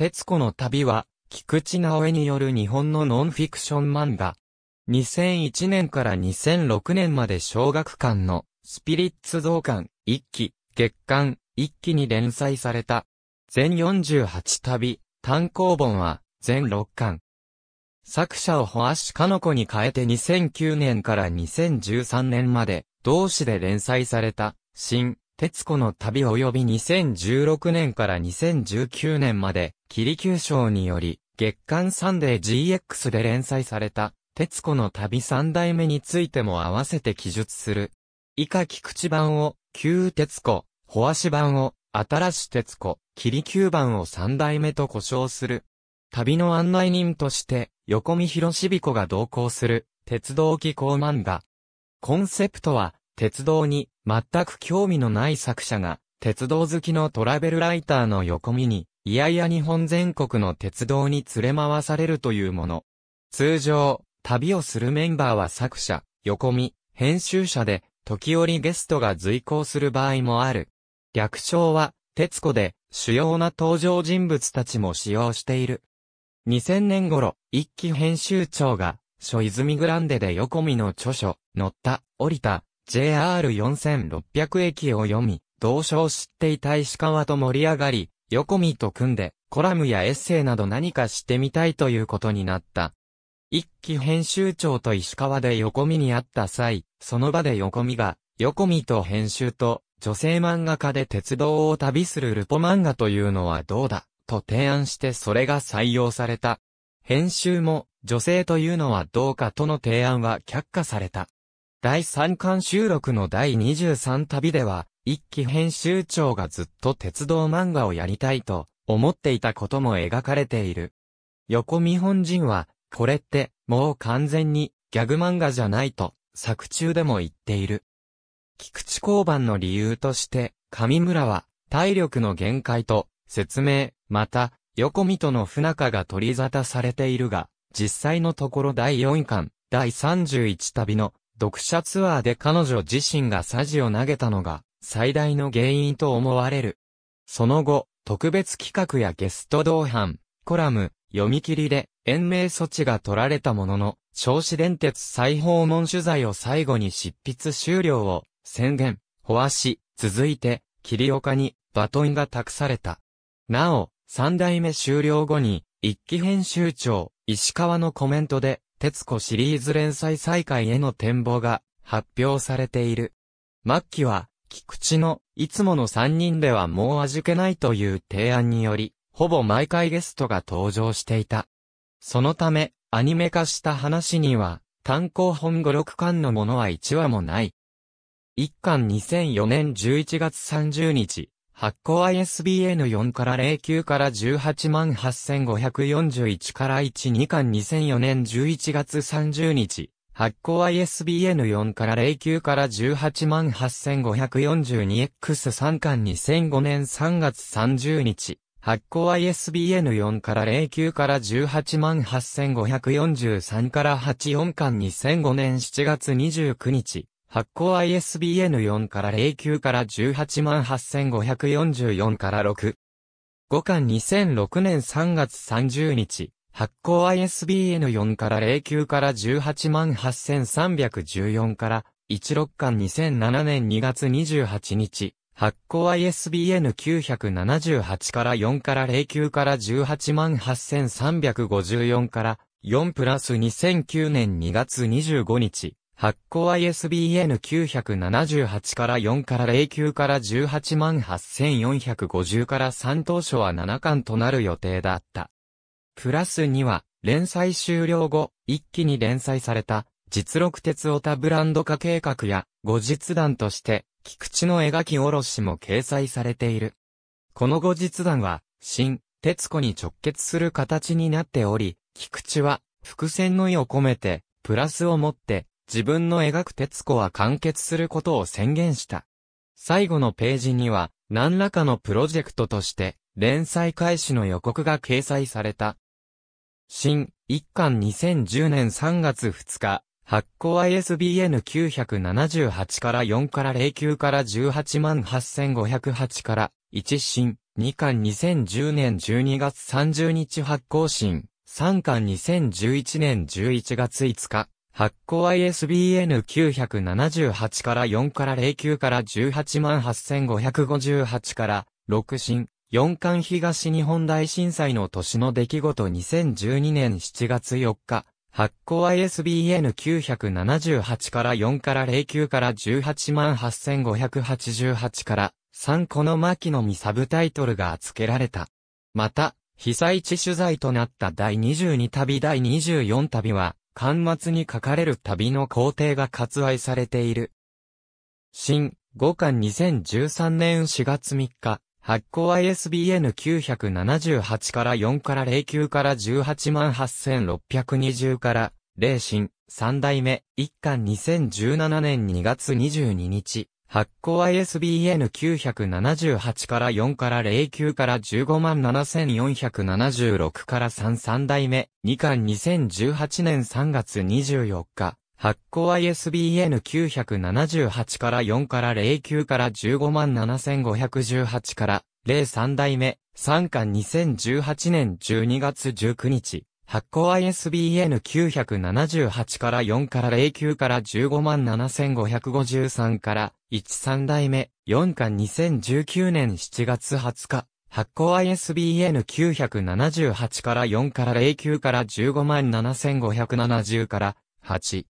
徹子の旅は、菊池直江による日本のノンフィクション漫画。2001年から2006年まで小学館のスピリッツ増刊一期、月刊一期に連載された。全48旅、単行本は全6巻。作者を保足かのコに変えて2009年から2013年まで同誌で連載された新鉄子の旅及び2016年から2019年まで、霧九章賞により、月刊サンデー GX で連載された、鉄子の旅三代目についても合わせて記述する。以下菊池版を、旧鉄子、ホアシ版を、新し鉄子、霧九版を三代目と呼称する。旅の案内人として、横見広彦が同行する、鉄道機構漫画。コンセプトは、鉄道に、全く興味のない作者が、鉄道好きのトラベルライターの横見に、いやいや日本全国の鉄道に連れ回されるというもの。通常、旅をするメンバーは作者、横見、編集者で、時折ゲストが随行する場合もある。略称は、鉄子で、主要な登場人物たちも使用している。2000年頃、一期編集長が、書泉グランデで横見の著書、乗った、降りた、JR4600 駅を読み、同書を知っていた石川と盛り上がり、横見と組んで、コラムやエッセイなど何かしてみたいということになった。一期編集長と石川で横見に会った際、その場で横見が、横見と編集と、女性漫画家で鉄道を旅するルポ漫画というのはどうだ、と提案してそれが採用された。編集も、女性というのはどうかとの提案は却下された。第3巻収録の第23旅では、一期編集長がずっと鉄道漫画をやりたいと思っていたことも描かれている。横見本人は、これって、もう完全にギャグ漫画じゃないと、作中でも言っている。菊池交番の理由として、上村は、体力の限界と、説明、また、横見との不仲が取り沙汰されているが、実際のところ第4巻、第31旅の読者ツアーで彼女自身がサジを投げたのが最大の原因と思われる。その後、特別企画やゲスト同伴、コラム、読み切りで延命措置が取られたものの、銚子電鉄再訪問取材を最後に執筆終了を宣言、保和し、続いて、霧岡にバトンが託された。なお、三代目終了後に、一期編集長、石川のコメントで、徹子シリーズ連載再開への展望が発表されている。末期は、菊池の、いつもの三人ではもう味気ないという提案により、ほぼ毎回ゲストが登場していた。そのため、アニメ化した話には、単行本5、6巻のものは1話もない。1巻2004年11月30日、発行 ISBN 4から09から18541 8から12巻2004年11月30日。発行 ISBN 4から09から 188,542X3 巻2005年3月30日。発行 ISBN 4から09から188,543から84巻2005年7月29日。発行 ISBN4 から09から188,544から6。5巻2006年3月30日。発行 ISBN4 から09から188,314から16巻2007年2月28日。発行 ISBN978 から4から09から188,354から4プラス2009年2月25日。発行 ISBN 978から4から09から18万8450から3当初は7巻となる予定だった。プラス2は、連載終了後、一気に連載された、実録鉄オタブランド化計画や、後日談として、菊池の描き下ろしも掲載されている。この後日談は、新、鉄子に直結する形になっており、菊池は、伏線の意を込めて、プラスを持って、自分の描く徹子は完結することを宣言した。最後のページには、何らかのプロジェクトとして、連載開始の予告が掲載された。新、一巻2010年3月2日、発行 ISBN 978から4から09から18万8508から1新、2巻2010年12月30日発行新、3巻2011年11月5日、発行 ISBN 978から4から09から188,558から6新、4巻東日本大震災の年の出来事2012年7月4日、発行 ISBN 978から4から09から188,588から3この牧のみサブタイトルが付けられた。また、被災地取材となった第22旅第24旅は、巻末に書かれる旅の工程が割愛されている。新、5巻2013年4月3日、発行 ISBN 978から4から09から188,620から、霊新、3代目、1巻2017年2月22日、発行 ISBN 978から4から09から15 7476から33代目2巻2018年3月24日発行 ISBN 978から4から09から15 7518から03代目3巻2018年12月19日発行 ISBN 978から4から09から15万7553から13代目4巻2019年7月20日発行 ISBN 978から4から09から15万7570から8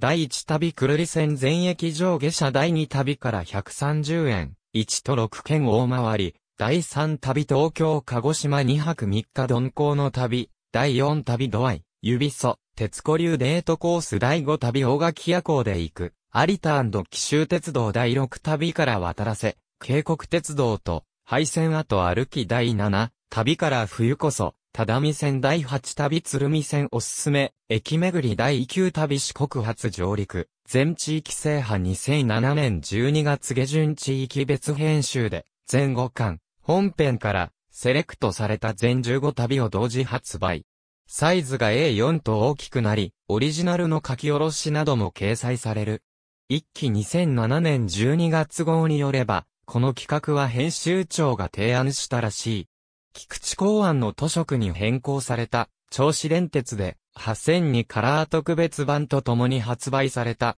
第1旅くるり線全駅上下車第2旅から130円1と6県大回り第3旅東京鹿児島2泊3日鈍行の旅第4旅ド合イ、指そ、鉄古流デートコース第5旅大垣夜行で行く、有田紀州鉄道第6旅から渡らせ、渓谷鉄道と、廃線跡歩き第7、旅から冬こそ、只見線第8旅鶴見線おすすめ、駅巡り第9旅四国発上陸、全地域制覇2007年12月下旬地域別編集で、前後巻、本編から、セレクトされた全15旅を同時発売。サイズが A4 と大きくなり、オリジナルの書き下ろしなども掲載される。一期2007年12月号によれば、この企画は編集長が提案したらしい。菊池公安の図書区に変更された、銚子電鉄で、8002カラー特別版と共に発売された。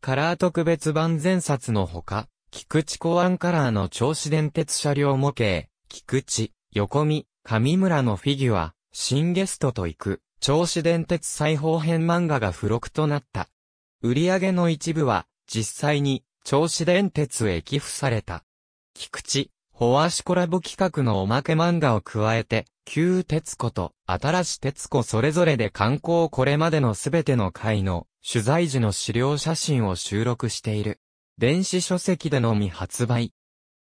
カラー特別版前冊のほか、菊池公安カラーの銚子電鉄車両模型、菊池、横見、上村のフィギュア、新ゲストと行く、銚子電鉄再放編漫画が付録となった。売り上げの一部は、実際に、銚子電鉄へ寄付された。菊池、ホワシコラボ企画のおまけ漫画を加えて、旧鉄子と新し鉄子それぞれで観光これまでのすべての回の取材時の資料写真を収録している。電子書籍でのみ発売。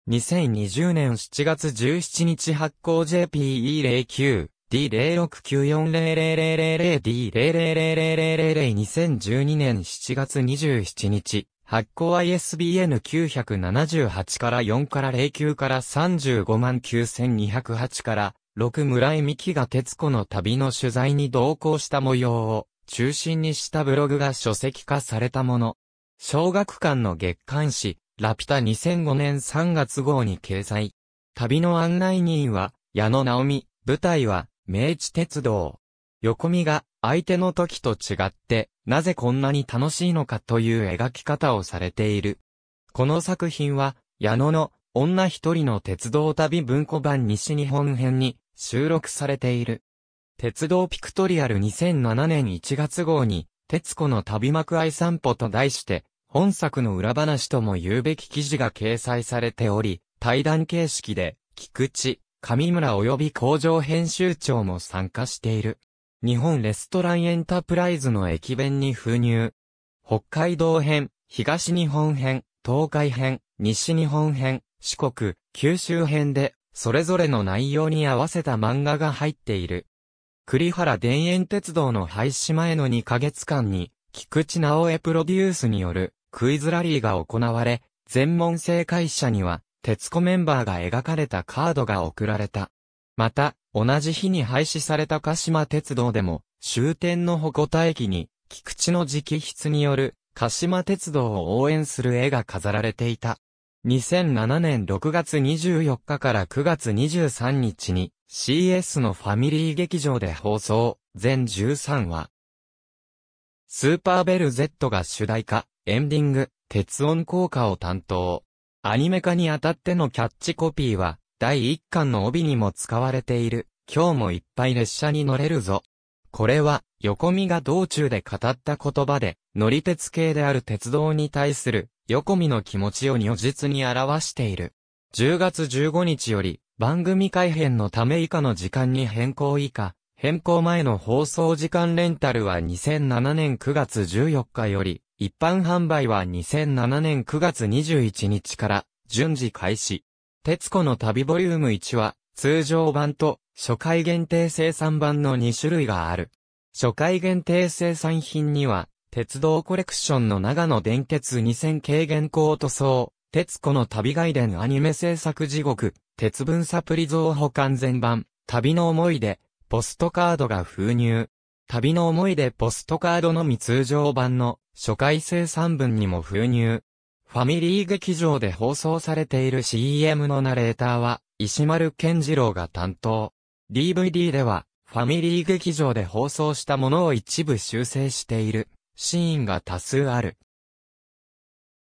2020年7月17日発行 JPE09。d 0 6 9 4 0 0 0 0 0 d 0 0 0 0 0 0 0 2 0 1 2年7月27日、発行 ISBN 978から4から09から35万9208から6村井美希が徹子の旅の取材に同行した模様を中心にしたブログが書籍化されたもの。小学館の月刊誌、ラピュタ2005年3月号に掲載。旅の案内人は、矢野直美、舞台は、明治鉄道。横見が、相手の時と違って、なぜこんなに楽しいのかという描き方をされている。この作品は、矢野の、女一人の鉄道旅文庫版西日本編に収録されている。鉄道ピクトリアル2007年1月号に、鉄子の旅幕愛散歩と題して本作の裏話とも言うべき記事が掲載されており、対談形式で、菊池、上村及び工場編集長も参加している。日本レストランエンタープライズの駅弁に封入。北海道編、東日本編、東海編、西日本編、四国、九州編で、それぞれの内容に合わせた漫画が入っている。栗原田園鉄道の廃止前の2ヶ月間に、菊池直江プロデュースによるクイズラリーが行われ、全問正解者には、徹子メンバーが描かれたカードが送られた。また、同じ日に廃止された鹿島鉄道でも、終点の護田駅に、菊池の直筆による、鹿島鉄道を応援する絵が飾られていた。2007年6月24日から9月23日に CS のファミリー劇場で放送、全13話。スーパーベル Z が主題歌、エンディング、鉄音効果を担当。アニメ化にあたってのキャッチコピーは、第1巻の帯にも使われている、今日もいっぱい列車に乗れるぞ。これは、横見が道中で語った言葉で、乗り鉄系である鉄道に対する、横見の気持ちを如実に表している。10月15日より、番組改編のため以下の時間に変更以下、変更前の放送時間レンタルは2007年9月14日より、一般販売は2007年9月21日から順次開始。鉄子の旅ボリューム1は通常版と初回限定生産版の2種類がある。初回限定生産品には鉄道コレクションの長野電鉄2000系原稿塗装、鉄子の旅外伝アニメ制作地獄、鉄分サプリ増補完全版、旅の思い出、ポストカードが封入。旅の思い出ポストカードのみ通常版の初回生産分にも封入。ファミリー劇場で放送されている CM のナレーターは、石丸健次郎が担当。DVD では、ファミリー劇場で放送したものを一部修正している、シーンが多数ある。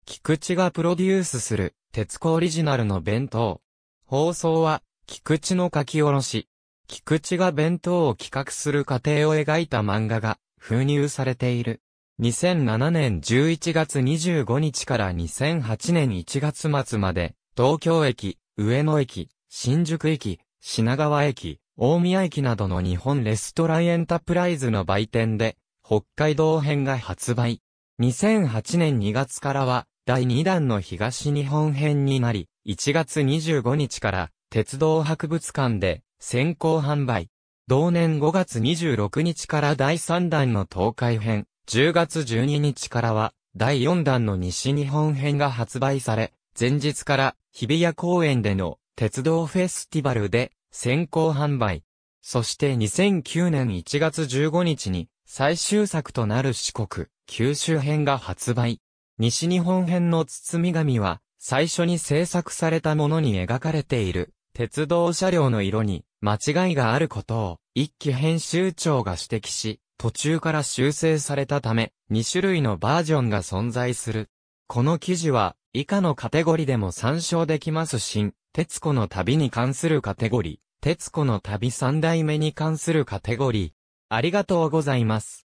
菊池がプロデュースする、鉄子オリジナルの弁当。放送は、菊池の書き下ろし。菊池が弁当を企画する過程を描いた漫画が、封入されている。2007年11月25日から2008年1月末まで、東京駅、上野駅、新宿駅、品川駅、大宮駅などの日本レストランエンタプライズの売店で、北海道編が発売。2008年2月からは、第2弾の東日本編になり、1月25日から、鉄道博物館で、先行販売。同年5月26日から第3弾の東海編、10月12日からは、第4弾の西日本編が発売され、前日から日比谷公園での鉄道フェスティバルで先行販売。そして2009年1月15日に最終作となる四国、九州編が発売。西日本編の包み紙は最初に制作されたものに描かれている鉄道車両の色に間違いがあることを一期編集長が指摘し、途中から修正されたため、2種類のバージョンが存在する。この記事は、以下のカテゴリでも参照できます新、徹子の旅に関するカテゴリー、徹子の旅3代目に関するカテゴリー。ありがとうございます。